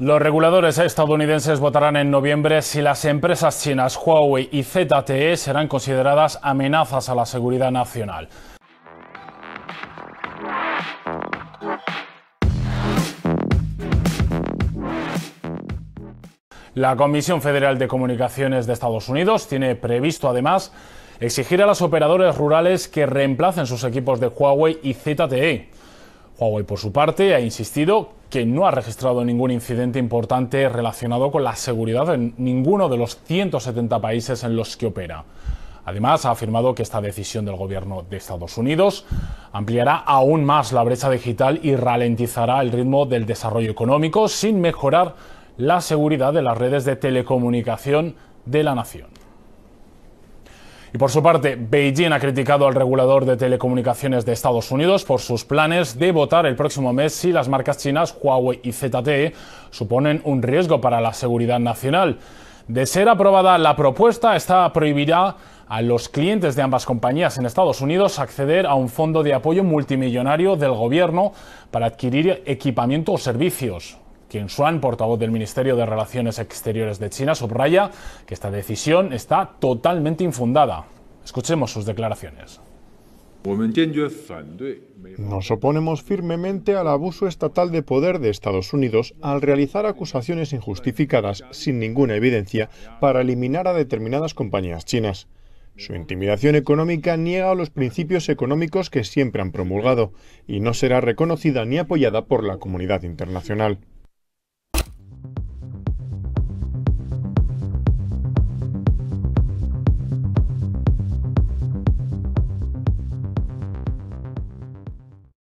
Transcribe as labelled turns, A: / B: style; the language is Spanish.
A: Los reguladores estadounidenses votarán en noviembre si las empresas chinas Huawei y ZTE serán consideradas amenazas a la seguridad nacional. La Comisión Federal de Comunicaciones de Estados Unidos tiene previsto además exigir a los operadores rurales que reemplacen sus equipos de Huawei y ZTE. Huawei, por su parte, ha insistido que no ha registrado ningún incidente importante relacionado con la seguridad en ninguno de los 170 países en los que opera. Además, ha afirmado que esta decisión del gobierno de Estados Unidos ampliará aún más la brecha digital y ralentizará el ritmo del desarrollo económico sin mejorar la seguridad de las redes de telecomunicación de la nación. Y por su parte, Beijing ha criticado al regulador de telecomunicaciones de Estados Unidos por sus planes de votar el próximo mes si las marcas chinas Huawei y ZTE suponen un riesgo para la seguridad nacional. De ser aprobada la propuesta, esta prohibirá a los clientes de ambas compañías en Estados Unidos acceder a un fondo de apoyo multimillonario del gobierno para adquirir equipamiento o servicios. Qin Shuan, portavoz del Ministerio de Relaciones Exteriores de China, subraya que esta decisión está totalmente infundada. Escuchemos sus declaraciones.
B: Nos oponemos firmemente al abuso estatal de poder de Estados Unidos al realizar acusaciones injustificadas, sin ninguna evidencia, para eliminar a determinadas compañías chinas. Su intimidación económica niega los principios económicos que siempre han promulgado y no será reconocida ni apoyada por la comunidad internacional.